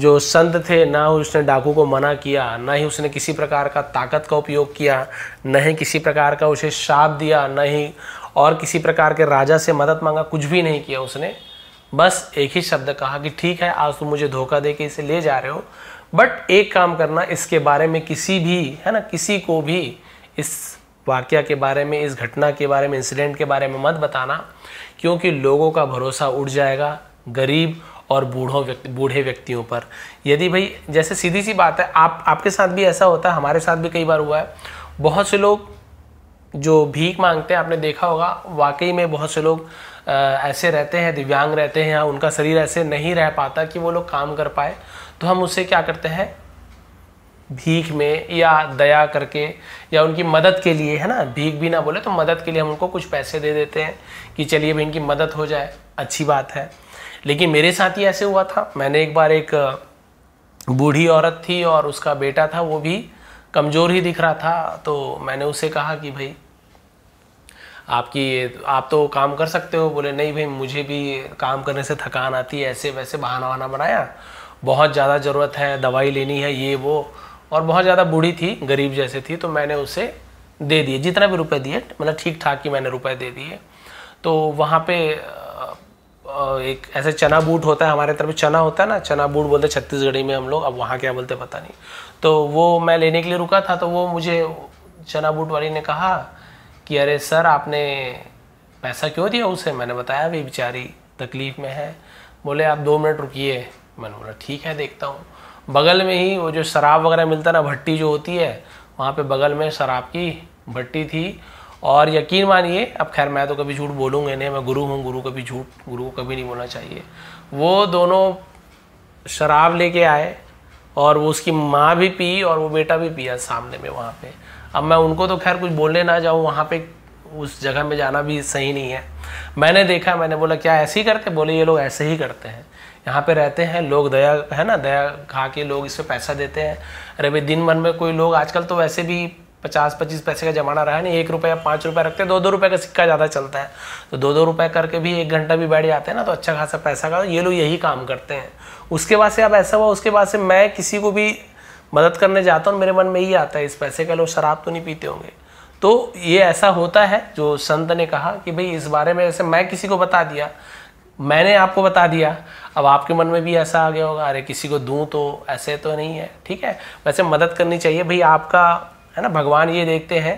जो संत थे ना उसने डाकू को मना किया ना ही उसने किसी प्रकार का ताकत का उपयोग किया न ही किसी प्रकार का उसे श्राप दिया न ही और किसी प्रकार के राजा से मदद मांगा कुछ भी नहीं किया उसने बस एक ही शब्द कहा कि ठीक है आज तुम मुझे धोखा दे के इसे ले जा रहे हो बट एक काम करना इसके बारे में किसी भी है ना किसी को भी इस वाक्य के बारे में इस घटना के बारे में इंसिडेंट के बारे में मत बताना क्योंकि लोगों का भरोसा उड़ जाएगा गरीब और बूढ़ों व्यक्ति बूढ़े व्यक्तियों पर यदि भाई जैसे सीधी सी बात है आप आपके साथ भी ऐसा होता है हमारे साथ भी कई बार हुआ है बहुत से लोग जो भीख मांगते हैं आपने देखा होगा वाकई में बहुत से लोग आ, ऐसे रहते हैं दिव्यांग रहते हैं उनका शरीर ऐसे नहीं रह पाता कि वो लोग काम कर पाए तो हम उससे क्या करते हैं भीख में या दया करके या उनकी मदद के लिए है ना भीख भी ना बोले तो मदद के लिए हम उनको कुछ पैसे दे देते हैं कि चलिए भाई इनकी मदद हो जाए अच्छी बात है लेकिन मेरे साथ ही ऐसे हुआ था मैंने एक बार एक बूढ़ी औरत थी और उसका बेटा था वो भी कमज़ोर ही दिख रहा था तो मैंने उसे कहा कि भाई आपकी आप तो काम कर सकते हो बोले नहीं भाई मुझे भी काम करने से थकान आती है ऐसे वैसे बहाना वहाना बनाया बहुत ज़्यादा ज़रूरत है दवाई लेनी है ये वो और बहुत ज़्यादा बूढ़ी थी गरीब जैसे थी तो मैंने उसे दे दिए जितना भी रुपए दिए मतलब ठीक ठाक ही मैंने रुपए दे दिए तो वहाँ पे एक ऐसे चना बूट होता है हमारे तरफ चना होता है ना चना बूट बोलते हैं छत्तीसगढ़ी में हम लोग अब वहाँ क्या बोलते पता नहीं तो वो मैं लेने के लिए रुका था तो वो मुझे चना बूट वाली ने कहा कि अरे सर आपने पैसा क्यों दिया उसे मैंने बताया भाई बेचारी तकलीफ़ में है बोले आप दो मिनट रुकिए मैंने बोला ठीक है देखता हूँ बगल में ही वो जो शराब वगैरह मिलता ना भट्टी जो होती है वहाँ पे बगल में शराब की भट्टी थी और यकीन मानिए अब खैर मैं तो कभी झूठ बोलूँगा नहीं मैं गुरु हूँ गुरु कभी झूठ गुरु को कभी नहीं बोलना चाहिए वो दोनों शराब लेके आए और वो उसकी माँ भी पी और वो बेटा भी पिया सामने में वहाँ पे अब मैं उनको तो खैर कुछ बोलने ना जाऊँ वहाँ पे उस जगह में जाना भी सही नहीं है मैंने देखा मैंने बोला क्या ऐसे ही करते बोले ये लोग ऐसे ही करते हैं यहाँ पे रहते हैं लोग दया है ना दया खा के लोग इस पर पैसा देते हैं अरे भाई दिन भर में कोई लोग आजकल तो वैसे भी पचास पच्चीस पैसे का ज़माना रहा नहीं एक रुपया पाँच रुपये रखते दो दो रुपये का सिक्का ज़्यादा चलता है तो दो दो रुपये करके भी एक घंटा भी बैठ जाते हैं ना तो अच्छा खासा पैसा का ये लोग यही काम करते हैं उसके बाद से अब ऐसा हुआ उसके बाद से मैं किसी को भी मदद करने जाता हूँ मेरे मन में ही आता है इस पैसे का लोग शराब तो नहीं पीते होंगे तो ये ऐसा होता है जो संत ने कहा कि भाई इस बारे में जैसे मैं किसी को बता दिया मैंने आपको बता दिया अब आपके मन में भी ऐसा आ गया होगा अरे किसी को दूँ तो ऐसे तो नहीं है ठीक है वैसे मदद करनी चाहिए भाई आपका है ना भगवान ये देखते हैं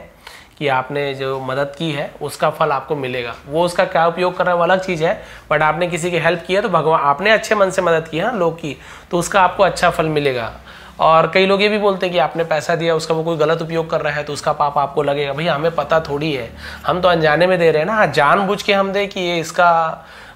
कि आपने जो मदद की है उसका फल आपको मिलेगा वो उसका क्या उपयोग कर रहा है वो अलग चीज़ है बट आपने किसी की हेल्प किया तो भगवान आपने अच्छे मन से मदद की है हाँ, लोग की तो उसका आपको अच्छा फल मिलेगा और कई लोग ये भी बोलते हैं कि आपने पैसा दिया उसका वो कोई गलत उपयोग कर रहा है तो उसका पाप आपको लगेगा भैया हमें पता थोड़ी है हम तो अनजाने में दे रहे हैं ना हाँ के हम दें कि ये इसका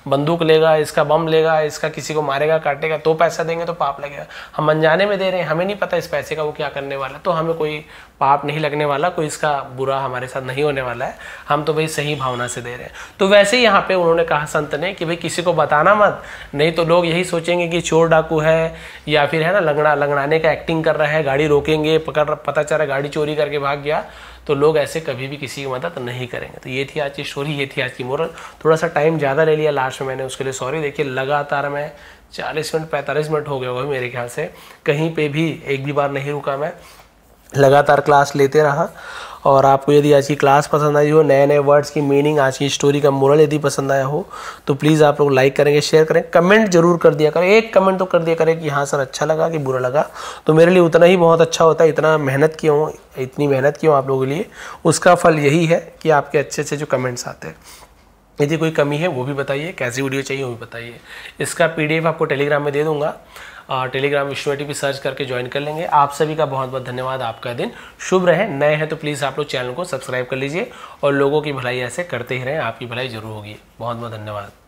बंदूक लेगा इसका बम लेगा इसका किसी को मारेगा काटेगा तो पैसा देंगे तो पाप लगेगा हम अनजाने में दे रहे हैं हमें नहीं पता इस पैसे का वो क्या करने वाला तो हमें कोई पाप नहीं लगने वाला कोई इसका बुरा हमारे साथ नहीं होने वाला है हम तो भाई सही भावना से दे रहे हैं तो वैसे ही यहाँ पे उन्होंने कहा संत ने कि भाई किसी को बताना मत नहीं तो लोग यही सोचेंगे कि चोर डाकू है या फिर है ना लंगड़ा लंगड़ाने का एक्टिंग कर रहा है गाड़ी रोकेंगे पकड़ पता चला गाड़ी चोरी करके भाग गया तो लोग ऐसे कभी भी किसी की मदद नहीं करेंगे तो ये थी आज की स्टोरी ये थी आज की मोरल थोड़ा सा टाइम ज़्यादा ले लिया लास्ट में मैंने उसके लिए सॉरी देखिए लगातार मैं चालीस मिनट पैंतालीस मिनट हो गए होगा मेरे ख्याल से कहीं पर भी एक भी बार नहीं रुका मैं लगातार क्लास लेते रहा और आपको यदि आज की क्लास पसंद आई हो नए नए वर्ड्स की मीनिंग आज की स्टोरी का मोरल यदि पसंद आया हो तो प्लीज़ आप लोग लाइक करेंगे शेयर करें कमेंट जरूर कर दिया करें एक कमेंट तो कर दिया करें कि हाँ सर अच्छा लगा कि बुरा लगा तो मेरे लिए उतना ही बहुत अच्छा होता है इतना मेहनत किया हूँ इतनी मेहनत की हूँ आप लोगों के लिए उसका फल यही है कि आपके अच्छे अच्छे जो कमेंट्स आते हैं यदि कोई कमी है वो भी बताइए कैसी वीडियो चाहिए वो भी बताइए इसका पीडीएफ आपको टेलीग्राम में दे दूंगा टेलीग्राम विश्व टी सर्च करके ज्वाइन कर लेंगे आप सभी का बहुत बहुत धन्यवाद आपका दिन शुभ रहे नए हैं तो प्लीज़ आप लोग चैनल को सब्सक्राइब कर लीजिए और लोगों की भलाई ऐसे करते ही रहें आपकी भलाई जरूर होगी बहुत बहुत धन्यवाद